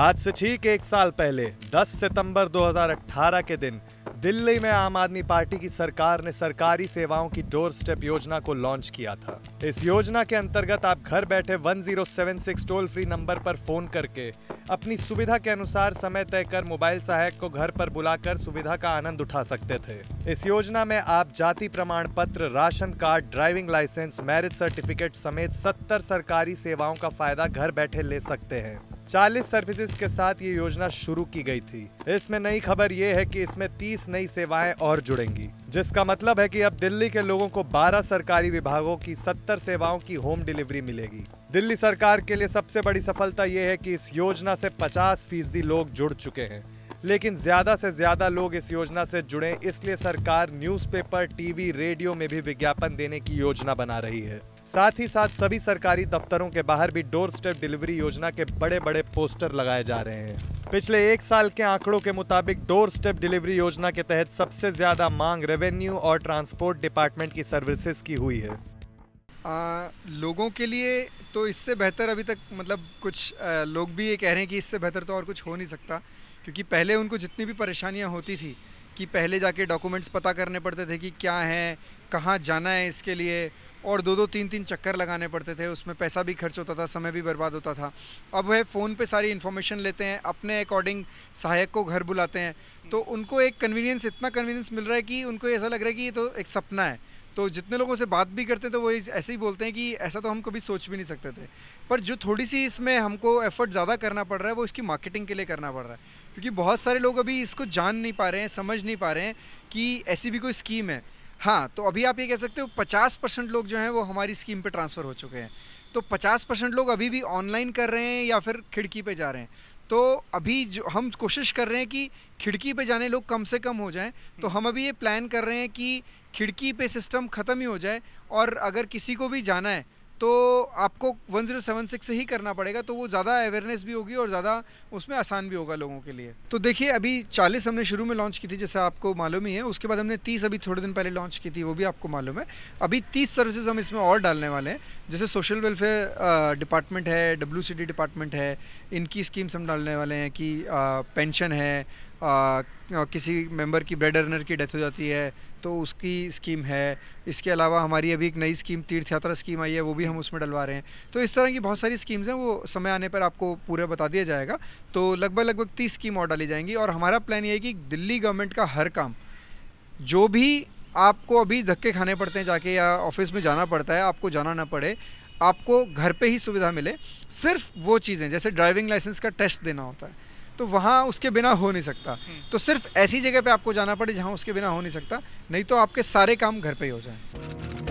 आज से ठीक एक साल पहले 10 सितंबर 2018 के दिन दिल्ली में आम आदमी पार्टी की सरकार ने सरकारी सेवाओं की डोर स्टेप योजना को लॉन्च किया था इस योजना के अंतर्गत आप घर बैठे 1076 टोल फ्री नंबर पर फोन करके अपनी सुविधा के अनुसार समय तय कर मोबाइल सहायक को घर पर बुलाकर सुविधा का आनंद उठा सकते थे इस योजना में आप जाति प्रमाण पत्र ration card driving licence marriage certificate समेत सत्तर सरकारी सेवाओं का फायदा घर बैठे ले सकते हैं 40 सर्विसेज के साथ ये योजना शुरू की गई थी इसमें नई खबर ये है कि इसमें 30 नई सेवाएं और जुड़ेंगी जिसका मतलब है कि अब दिल्ली के लोगों को 12 सरकारी विभागों की 70 सेवाओं की होम डिलीवरी मिलेगी दिल्ली सरकार के लिए सबसे बड़ी सफलता ये है कि इस योजना से 50 फीसदी लोग जुड़ चुके हैं लेकिन ज्यादा से ज्यादा लोग इस योजना से जुड़े इसलिए सरकार न्यूज़पेपर, टीवी रेडियो में भी विज्ञापन देने की योजना बना रही है साथ ही साथ सभी सरकारी दफ्तरों के बाहर भी डोर स्टेप डिलीवरी योजना के बड़े बड़े पोस्टर लगाए जा रहे हैं पिछले एक साल के आंकड़ों के मुताबिक डोर स्टेप डिलीवरी योजना के तहत सबसे ज्यादा मांग रेवेन्यू और ट्रांसपोर्ट डिपार्टमेंट की सर्विसेज की हुई है आ, लोगों के लिए तो इससे बेहतर अभी तक मतलब कुछ आ, लोग भी ये कह रहे हैं कि इससे बेहतर तो और कुछ हो नहीं सकता क्योंकि पहले उनको जितनी भी परेशानियाँ होती थी कि पहले जाके डॉक्यूमेंट्स पता करने पड़ते थे कि क्या है कहाँ जाना है इसके लिए और दो दो तीन तीन चक्कर लगाने पड़ते थे उसमें पैसा भी खर्च होता था समय भी बर्बाद होता था अब वह फ़ोन पे सारी इन्फॉर्मेशन लेते हैं अपने अकॉर्डिंग सहायक को घर बुलाते हैं तो उनको एक कन्वीनियंस इतना कन्वीनियंस मिल रहा है कि उनको ऐसा लग रहा है कि ये तो एक सपना है तो जितने लोगों से बात भी करते थे तो वो ऐसे ही बोलते हैं कि ऐसा तो हम कभी सोच भी नहीं सकते थे पर जो थोड़ी सी इसमें हमको एफर्ट ज़्यादा करना पड़ रहा है वो इसकी मार्केटिंग के लिए करना पड़ रहा है क्योंकि बहुत सारे लोग अभी इसको जान नहीं पा रहे हैं समझ नहीं पा रहे हैं कि ऐसी भी कोई स्कीम है हाँ तो अभी आप ये कह सकते हो पचास परसेंट लोग जो हैं वो हमारी स्कीम पे ट्रांसफ़र हो चुके हैं तो पचास परसेंट लोग अभी भी ऑनलाइन कर रहे हैं या फिर खिड़की पे जा रहे हैं तो अभी जो हम कोशिश कर रहे हैं कि खिड़की पे जाने लोग कम से कम हो जाएं तो हम अभी ये प्लान कर रहे हैं कि खिड़की पे सिस्टम ख़त्म ही हो जाए और अगर किसी को भी जाना है तो आपको 1076 से ही करना पड़ेगा तो वो ज़्यादा अवेयरनेस भी होगी और ज़्यादा उसमें आसान भी होगा लोगों के लिए तो देखिए अभी 40 हमने शुरू में लॉन्च की थी जैसे आपको मालूम ही है उसके बाद हमने 30 अभी थोड़े दिन पहले लॉन्च की थी वो भी आपको मालूम है अभी 30 सर्विसेज हम इसमें और डालने वाले हैं जैसे सोशल वेलफेयर डिपार्टमेंट है डब्ल्यू डिपार्टमेंट है इनकी स्कीम्स हम डालने वाले हैं कि पेंशन है आ, किसी मेंबर की ब्रेड अर्नर की डेथ हो जाती है तो उसकी स्कीम है इसके अलावा हमारी अभी एक नई स्कीम तीर्थ यात्रा स्कीम आई है वो भी हम उसमें डलवा रहे हैं तो इस तरह की बहुत सारी स्कीम्स हैं वो समय आने पर आपको पूरा बता दिया जाएगा तो लगभग लगभग तीस स्कीम और डाली जाएंगी और हमारा प्लान ये है कि दिल्ली गवर्नमेंट का हर काम जो भी आपको अभी धक्के खाने पड़ते हैं जाके या ऑफिस में जाना पड़ता है आपको जाना ना पड़े आपको घर पे ही सुविधा मिले सिर्फ वो चीज़ें जैसे ड्राइविंग लाइसेंस का टेस्ट देना होता है तो वहाँ उसके बिना हो नहीं सकता हम्म। तो सिर्फ ऐसी जगह पे आपको जाना पड़े जहाँ उसके बिना हो नहीं सकता नहीं तो आपके सारे काम घर पे ही हो जाएं